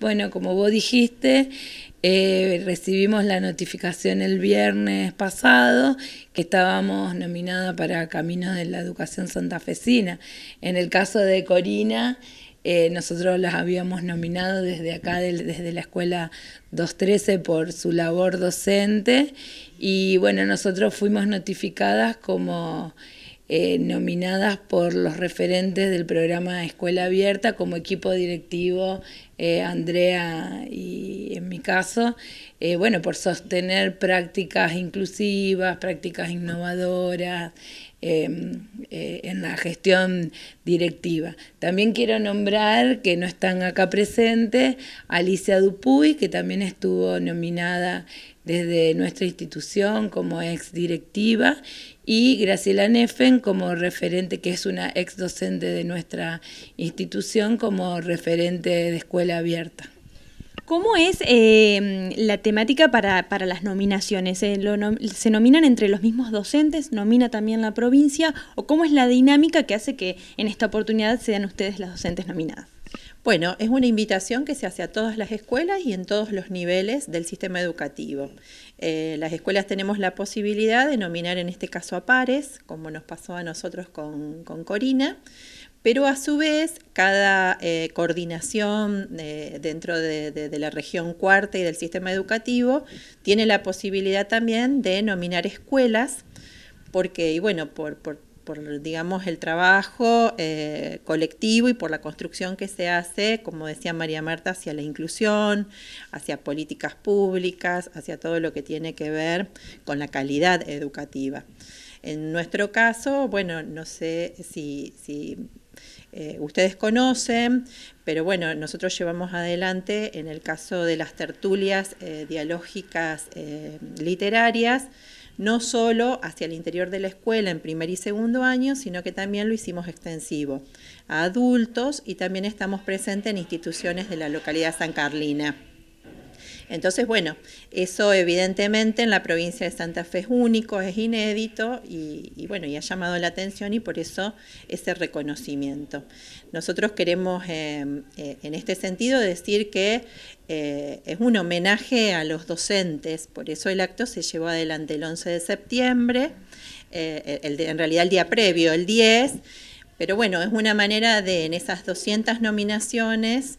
Bueno, como vos dijiste, eh, recibimos la notificación el viernes pasado que estábamos nominadas para Caminos de la Educación Santafesina. En el caso de Corina, eh, nosotros las habíamos nominado desde acá, desde la Escuela 213, por su labor docente. Y bueno, nosotros fuimos notificadas como... Eh, nominadas por los referentes del programa Escuela Abierta como equipo directivo, eh, Andrea y en mi caso, eh, bueno, por sostener prácticas inclusivas, prácticas innovadoras, Em, eh, en la gestión directiva. También quiero nombrar que no están acá presentes Alicia Dupuy, que también estuvo nominada desde nuestra institución como ex directiva y Graciela Neffen como referente, que es una ex docente de nuestra institución, como referente de escuela abierta. ¿Cómo es em, la temática para, las nominaciones? ¿Se nominan entre los mismos docentes? ¿Nomina también la provincia? ¿O cómo es la dinámica que hace que en esta oportunidad sean ustedes las docentes nominadas? Bueno, es una invitación que se hace a todas las escuelas y en todos los niveles del sistema educativo. Eh, las escuelas tenemos la posibilidad de nominar en este caso a pares, como nos pasó a nosotros con, con Corina pero a su vez cada eh, coordinación dentro de, la región cuarta y del sistema educativo tiene la posibilidad también de nominar escuelas, porque, y bueno, por, digamos, el trabajo eh, colectivo y por la construcción que se hace, como decía María Marta, hacia la inclusión, hacia políticas públicas, hacia todo lo que tiene que ver con la calidad educativa. En nuestro caso, bueno, no sé si, si eh, ustedes conocen, pero bueno, nosotros llevamos adelante en el caso de las tertulias eh, dialógicas eh, literarias, no solo hacia el interior de la escuela en primer y segundo año, sino que también lo hicimos extensivo a adultos y también estamos presentes en instituciones de la localidad san Carlina. Entonces, bueno, eso evidentemente en la provincia de Santa Fe es único, es inédito y, bueno, y ha llamado la atención y por eso ese reconocimiento. Nosotros queremos eh, eh, en este sentido decir que eh, es un homenaje a los docentes, por eso el acto se llevó adelante el 11 de septiembre, en realidad el día previo, el 10, pero bueno, es una manera de en esas 200 nominaciones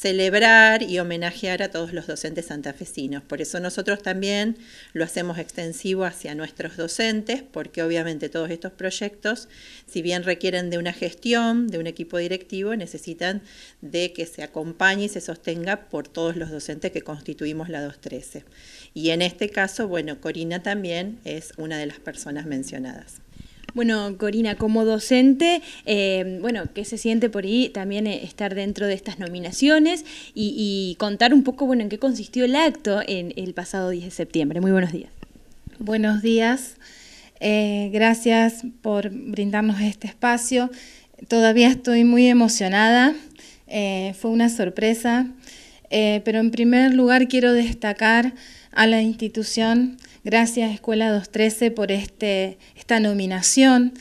celebrar y homenajear a todos los docentes santafesinos. Por eso nosotros también lo hacemos extensivo hacia nuestros docentes, porque obviamente todos estos proyectos, si bien requieren de una gestión, de un equipo directivo, necesitan de que se acompañe y se sostenga por todos los docentes que constituimos la 213. Y en este caso, bueno, Corina también es una de las personas mencionadas. Bueno, Corina, como docente, eh, bueno, ¿qué se siente por ahí también eh, estar dentro de estas nominaciones y, contar un poco, bueno, en qué consistió el acto en el pasado 10 de septiembre? Muy buenos días. Buenos días. Eh, gracias por brindarnos este espacio. Todavía estoy muy emocionada. fue una sorpresa. pero en primer lugar quiero destacar a la institución Gracias Escuela 213 por este, esta nominación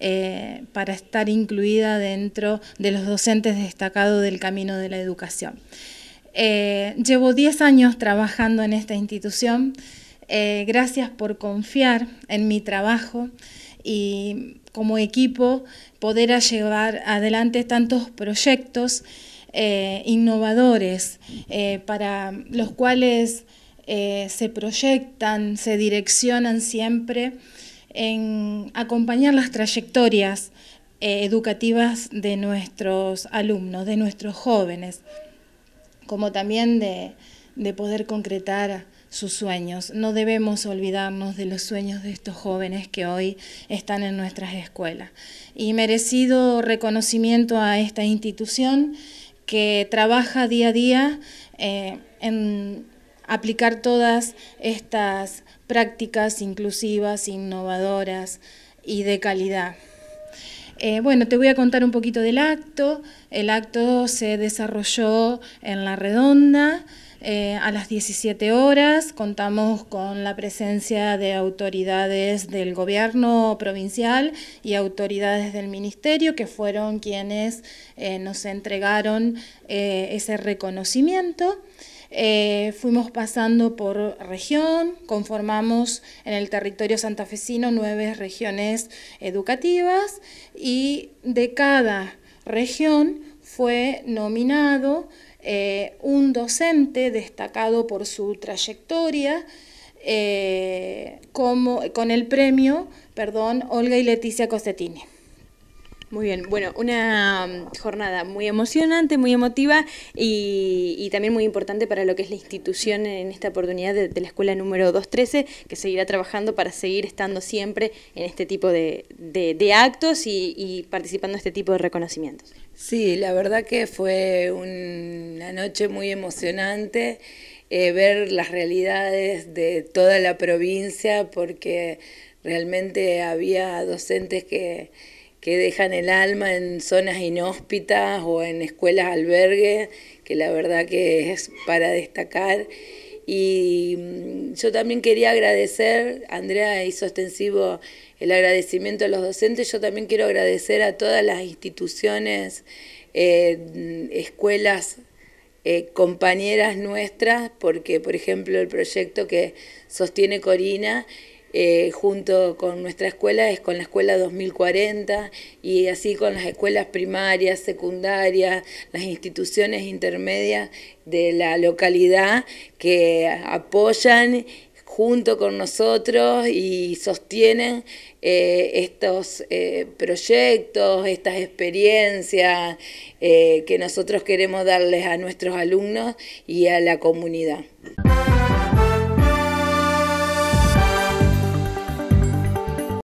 eh, para estar incluida dentro de los docentes destacados del Camino de la Educación. Eh, llevo 10 años trabajando en esta institución. Eh, gracias por confiar en mi trabajo y como equipo poder llevar adelante tantos proyectos innovadores para los cuales eh, se proyectan, se direccionan siempre en acompañar las trayectorias eh, educativas de nuestros alumnos, de nuestros jóvenes, como también de, poder concretar sus sueños. No debemos olvidarnos de los sueños de estos jóvenes que hoy están en nuestras escuelas. Y merecido reconocimiento a esta institución que trabaja día a día eh, en aplicar todas estas prácticas inclusivas, innovadoras y de calidad. Eh, bueno, te voy a contar un poquito del acto. El acto se desarrolló en La Redonda eh, a las 17 horas. Contamos con la presencia de autoridades del gobierno provincial y autoridades del ministerio que fueron quienes eh, nos entregaron ese reconocimiento. Eh, fuimos pasando por región, conformamos en el territorio santafesino nueve regiones educativas y de cada región fue nominado eh, un docente destacado por su trayectoria eh, como, con el premio perdón, Olga y Leticia Cosetini. Muy bien, bueno, una mm, jornada muy emocionante, muy emotiva y, también muy importante para lo que es la institución en esta oportunidad de, la escuela número 213, que seguirá trabajando para seguir estando siempre en este tipo de, actos y, participando en este tipo de reconocimientos. Sí, la verdad que fue una noche muy emocionante. Eh, ver las realidades de toda la provincia porque realmente había docentes que que dejan el alma en zonas inhóspitas o en escuelas albergue, que la verdad que es para destacar. Y mm, yo también quería agradecer, Andrea hizo extensivo el agradecimiento a los docentes, yo también quiero agradecer a todas las instituciones, eh, mm, escuelas, eh, compañeras nuestras, porque por ejemplo el proyecto que sostiene Corina, eh, junto con nuestra escuela es con la escuela 2040 y así con las escuelas primarias, secundarias, las instituciones intermedias de la localidad que apoyan junto con nosotros y sostienen eh, estos eh, proyectos, estas experiencias que nosotros queremos darles a nuestros alumnos y a la comunidad.